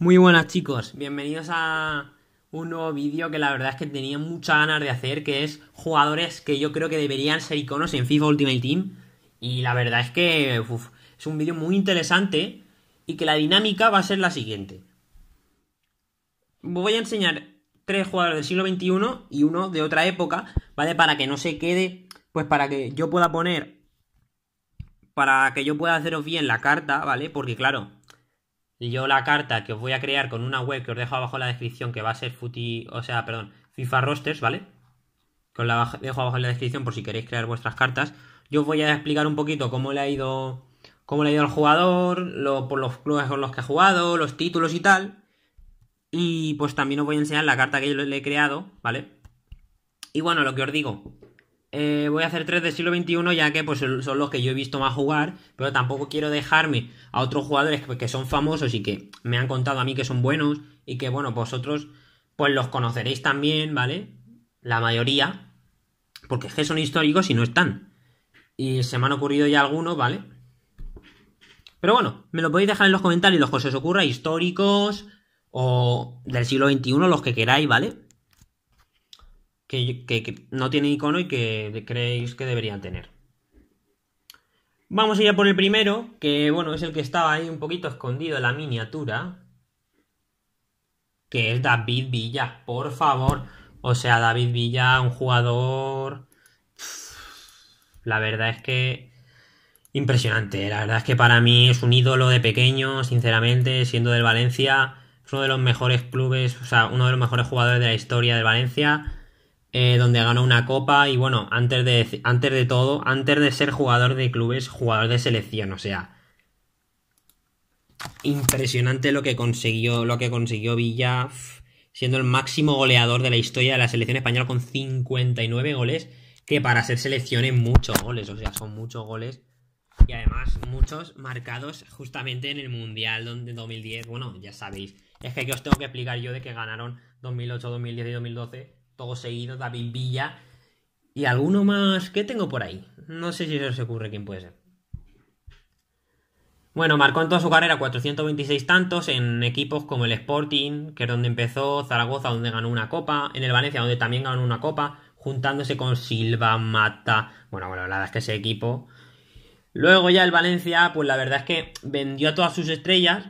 Muy buenas chicos, bienvenidos a un nuevo vídeo que la verdad es que tenía muchas ganas de hacer, que es jugadores que yo creo que deberían ser iconos en FIFA Ultimate Team. Y la verdad es que es un vídeo muy interesante y que la dinámica va a ser la siguiente. Voy a enseñar tres jugadores del siglo XXI y uno de otra época, ¿vale? Para que no se quede, pues para que yo pueda poner, para que yo pueda haceros bien la carta, ¿vale? Porque claro, yo la carta que os voy a crear con una web que os dejo abajo en la descripción, que va a ser Futi, o sea, perdón, FIFA Rosters, ¿vale? Que os la dejo abajo en la descripción por si queréis crear vuestras cartas. Yo os voy a explicar un poquito cómo le ha ido, cómo le ha ido al jugador, por los clubes con los que ha jugado, los títulos y tal. Y pues también os voy a enseñar la carta que yo le he creado, ¿vale? Y bueno, lo que os digo, eh, voy a hacer tres del siglo XXI, ya que pues, son los que yo he visto más jugar, pero tampoco quiero dejarme a otros jugadores que son famosos y que me han contado a mí que son buenos y que, bueno, vosotros pues los conoceréis también, ¿vale? La mayoría, porque es que son históricos y no están. Y se me han ocurrido ya algunos, ¿vale? Pero bueno, me lo podéis dejar en los comentarios los que os ocurra, históricos o del siglo XXI, los que queráis, ¿vale? que, no tiene icono y que creéis que deberían tener. Vamos a ir por el primero, que bueno, es el que estaba ahí un poquito escondido en la miniatura. Que es David Villa, por favor. O sea, David Villa, un jugador. La verdad es que. Impresionante. La verdad es que para mí es un ídolo de pequeño, sinceramente, siendo del Valencia. Es uno de los mejores clubes, o sea, uno de los mejores jugadores de la historia del Valencia. Eh, donde ganó una copa y bueno, antes de, antes de todo, antes de ser jugador de clubes, jugador de selección, o sea, impresionante lo que consiguió, lo que consiguió Villa, siendo el máximo goleador de la historia de la selección española con 59 goles, que para ser selección muchos goles, o sea, son muchos goles. Y además, muchos marcados justamente en el Mundial donde 2010. Bueno, ya sabéis. Es que aquí os tengo que explicar yo de que ganaron 2008, 2010 y 2012 todo seguido, David Villa y alguno más que tengo por ahí. No sé si se os ocurre quién puede ser. Bueno, marcó en toda su carrera 426 tantos en equipos como el Sporting, que es donde empezó, Zaragoza, donde ganó una copa, en el Valencia, donde también ganó una copa, juntándose con Silva, Mata. Bueno, bueno, la verdad es que ese equipo. Luego ya el Valencia, pues la verdad es que vendió a todas sus estrellas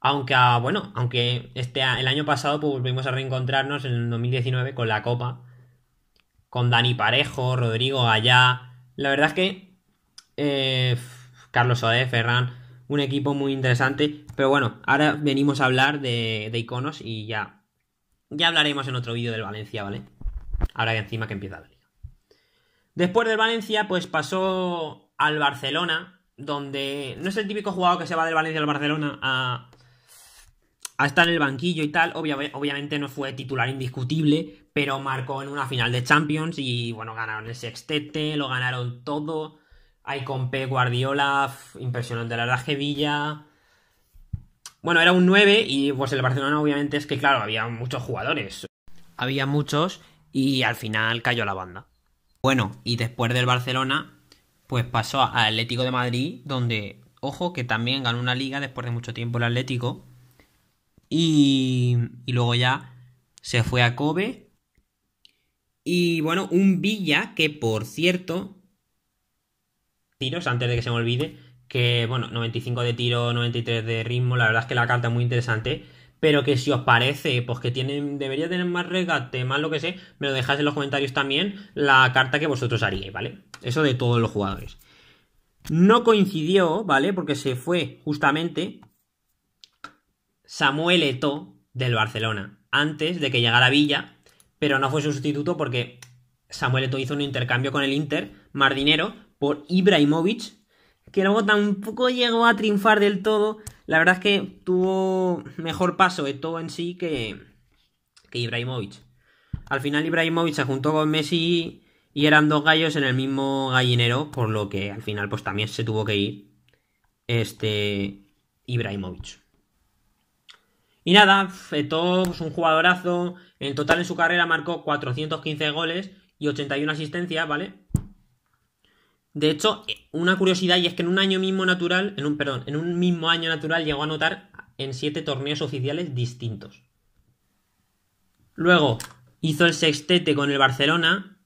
aunque, ah, bueno, aunque este, el año pasado pues, volvimos a reencontrarnos en el 2019 con la Copa, con Dani Parejo, Rodrigo Allá. La verdad es que eh, Carlos Ode, Ferran, un equipo muy interesante. Pero bueno, ahora venimos a hablar de, iconos y ya, ya hablaremos en otro vídeo del Valencia, ¿vale? Ahora que encima que empieza la liga. Después del Valencia, pues pasó al Barcelona, donde no es el típico jugador que se va del Valencia al Barcelona a hasta en el banquillo y tal. obviamente no fue titular indiscutible, pero marcó en una final de Champions y bueno, ganaron el sextete, lo ganaron todo. Hay con P. Guardiola, impresionante, la verdad Bueno, era un 9 y pues el Barcelona obviamente es que claro, había muchos jugadores. Había muchos y al final cayó la banda. Bueno, y después del Barcelona, pues pasó al Atlético de Madrid, donde, ojo, que también ganó una liga después de mucho tiempo el Atlético, y, luego ya se fue a Kobe. Y bueno, un Villa que, por cierto, tiros antes de que se me olvide, que bueno, 95 de tiro, 93 de ritmo, la verdad es que la carta es muy interesante, pero que si os parece, pues que tienen, debería tener más regate, más lo que sé, me lo dejáis en los comentarios también, la carta que vosotros haríais, ¿vale? Eso de todos los jugadores. No coincidió, ¿vale? Porque se fue justamente Samuel Eto del Barcelona, antes de que llegara Villa, pero no fue sustituto porque Samuel Eto hizo un intercambio con el Inter, Mardinero dinero, por Ibrahimovic, que luego tampoco llegó a triunfar del todo. La verdad es que tuvo mejor paso Eto en sí que, que Ibrahimovic. Al final Ibrahimovic se juntó con Messi y eran dos gallos en el mismo gallinero, por lo que al final pues también se tuvo que ir este Ibrahimovic. Y nada, Eto es pues, un jugadorazo. En total en su carrera marcó 415 goles y 81 asistencias, ¿vale? De hecho, eh, una curiosidad y es que en un año mismo natural, en un, perdón, en un mismo año natural llegó a anotar en 7 torneos oficiales distintos. Luego, hizo el sextete con el Barcelona.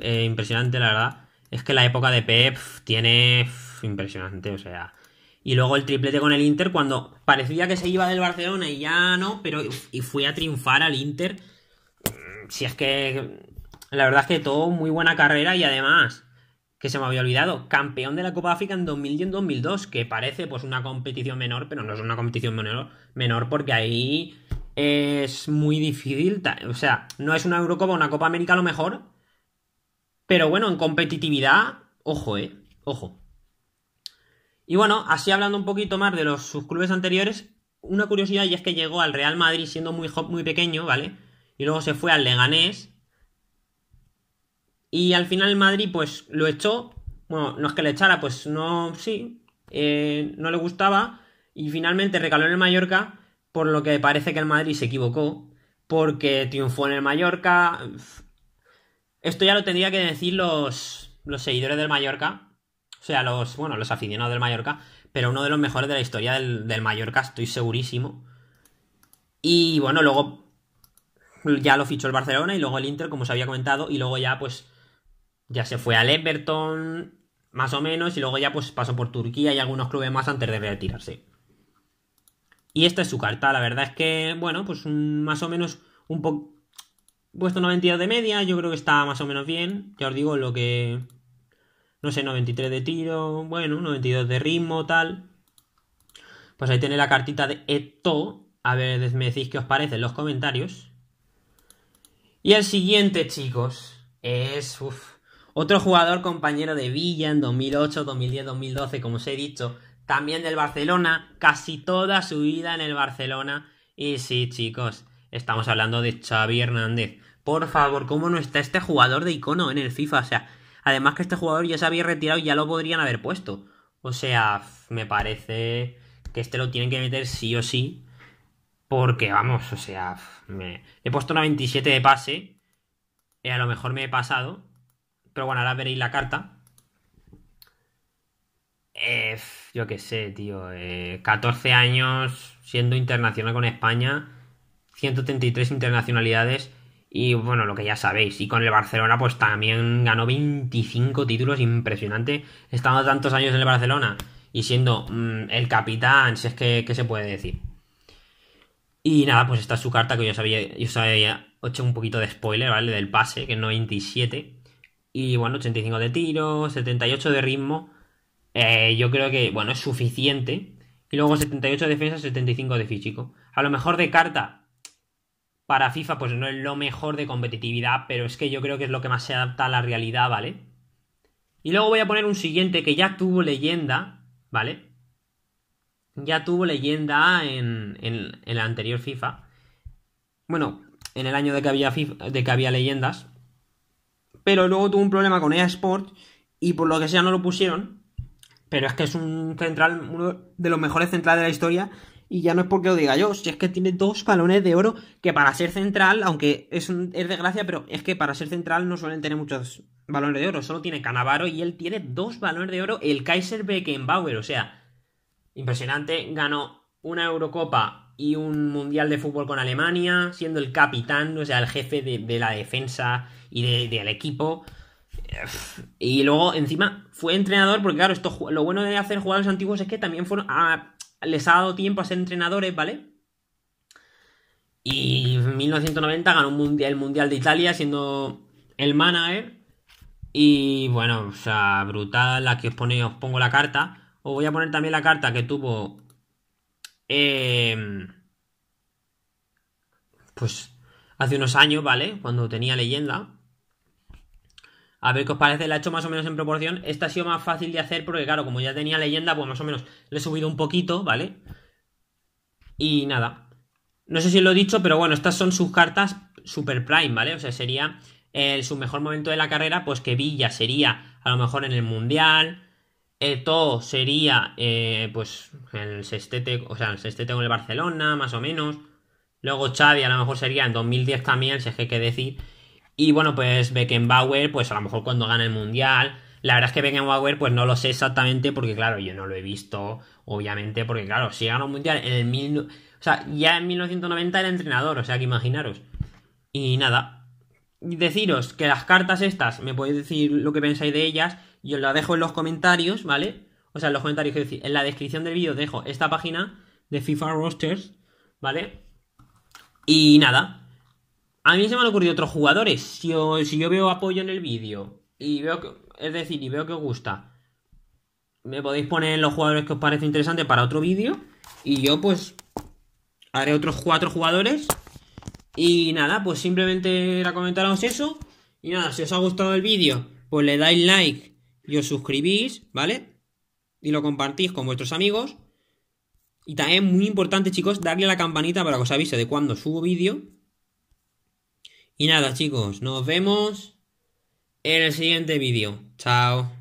Eh, impresionante, la verdad. Es que la época de Pep tiene... Impresionante, o sea... Y luego el triplete con el Inter cuando parecía que se iba del Barcelona y ya no, pero y fui a triunfar al Inter. Si es que la verdad es que todo muy buena carrera y además, que se me había olvidado, campeón de la Copa África en 2010 en 2002, que parece pues una competición menor, pero no es una competición menor, menor porque ahí es muy difícil, o sea, no es una Eurocopa, una Copa América lo mejor, pero bueno, en competitividad, ojo, eh, ojo. Y bueno, así hablando un poquito más de los, sus clubes anteriores, una curiosidad y es que llegó al Real Madrid siendo muy, muy pequeño, ¿vale? Y luego se fue al Leganés. Y al final el Madrid pues lo echó. Bueno, no es que le echara, pues no, sí, eh, no le gustaba. Y finalmente recaló en el Mallorca, por lo que parece que el Madrid se equivocó, porque triunfó en el Mallorca. Esto ya lo tendría que decir los, los seguidores del Mallorca, o sea, los, bueno, los aficionados del Mallorca, pero uno de los mejores de la historia del, del Mallorca, estoy segurísimo. Y bueno, luego ya lo fichó el Barcelona y luego el Inter, como os había comentado, y luego ya pues ya se fue al Everton, más o menos, y luego ya pues pasó por Turquía y algunos clubes más antes de retirarse. Y esta es su carta, la verdad es que, bueno, pues más o menos un poco... Puesto 92 de media, yo creo que está más o menos bien. Ya os digo lo que no sé, 93 de tiro, bueno, 92 de ritmo, tal. Pues ahí tiene la cartita de Eto. A ver, me decís qué os parece en los comentarios. Y el siguiente, chicos, es otro jugador compañero de Villa en 2008, 2010, 2012, como os he dicho. También del Barcelona, casi toda su vida en el Barcelona. Y sí, chicos, estamos hablando de Xavi Hernández. Por favor, ¿cómo no está este jugador de icono en el FIFA? O sea, Además que este jugador ya se había retirado y ya lo podrían haber puesto. O sea, me parece que este lo tienen que meter sí o sí. Porque vamos, o sea, he puesto una 27 de pase. Eh, a lo mejor me he pasado. Pero bueno, ahora veréis la carta. Eh, yo qué sé, tío. 14 eh, años siendo internacional con España. 133 internacionalidades. Y bueno, lo que ya sabéis. Y con el Barcelona, pues también ganó 25 títulos, impresionante. Estando tantos años en el Barcelona y siendo mm, el capitán, si es que se puede decir. Y nada, pues esta es su carta que yo sabía... yo sabía hecho un poquito de spoiler, ¿vale? Del pase, que es 97. Y bueno, 85 de tiro, 78 de ritmo. Eh, yo creo que, bueno, es suficiente. Y luego 78 de defensa, 75 de físico. A lo mejor de carta para FIFA pues no es lo mejor de competitividad, pero es que yo creo que es lo que más se adapta a la realidad, ¿vale? Y luego voy a poner un siguiente que ya tuvo leyenda, ¿vale? Ya tuvo leyenda en, en, la anterior FIFA. Bueno, en el año de que, había de que había leyendas. Pero luego tuvo un problema con EA Sports y por lo que sea no lo pusieron. Pero es que es un central, uno de los mejores centrales de la historia y ya no es porque lo diga yo, si es que tiene dos balones de oro que para ser central, aunque es, es de gracia, pero es que para ser central no suelen tener muchos balones de oro. Solo tiene Canavaro y él tiene dos balones de oro, el Kaiser Beckenbauer. O sea, impresionante. Ganó una Eurocopa y un Mundial de Fútbol con Alemania, siendo el capitán, o sea, el jefe de, la defensa y del equipo. Y luego, encima, fue entrenador, porque claro, esto, lo bueno de hacer jugadores antiguos es que también fueron a les ha dado tiempo a ser entrenadores, ¿vale? Y en 1990 ganó el Mundial de Italia siendo el manager. Y bueno, o sea, brutal la que os, pone, os pongo la carta. Os voy a poner también la carta que tuvo... Em, pues hace unos años, ¿vale? Cuando tenía leyenda. A ver qué os parece, la he hecho más o menos en proporción. Esta ha sido más fácil de hacer porque, claro, como ya tenía leyenda, pues más o menos le he subido un poquito, ¿vale? Y nada. No sé si lo he dicho, pero bueno, estas son sus cartas Super Prime, ¿vale? O sea, sería el, su mejor momento de la carrera, pues que Villa sería a lo mejor en el Mundial. Eto sería, eh, pues, el sextete, o sea, el sextete con el Barcelona, más o menos. Luego Xavi a lo mejor sería en 2010 también, si es que hay que decir. Y bueno, pues Beckenbauer, pues a lo mejor cuando gana el Mundial. La verdad es que Beckenbauer, pues no lo sé exactamente, porque claro, yo no lo he visto, obviamente, porque claro, si gana un Mundial en el O sea, ya en 1990 era entrenador, o sea que imaginaros. Y nada. Deciros que las cartas estas, me podéis decir lo que pensáis de ellas. Yo las dejo en los comentarios, ¿vale? O sea, en los comentarios, en la descripción del vídeo dejo esta página de FIFA Rosters, ¿vale? Y nada, a mí se me han ocurrido otros jugadores. Si yo, veo apoyo en el vídeo y veo que, es decir, y veo que os gusta, me podéis poner los jugadores que os parece interesante para otro vídeo y yo pues haré otros cuatro jugadores y nada, pues simplemente era comentaros eso y nada, si os ha gustado el vídeo, pues le dais like y os suscribís, ¿vale? Y lo compartís con vuestros amigos. Y también muy importante, chicos, darle a la campanita para que os avise de cuando subo vídeo y nada, chicos, nos vemos en el siguiente vídeo. Chao.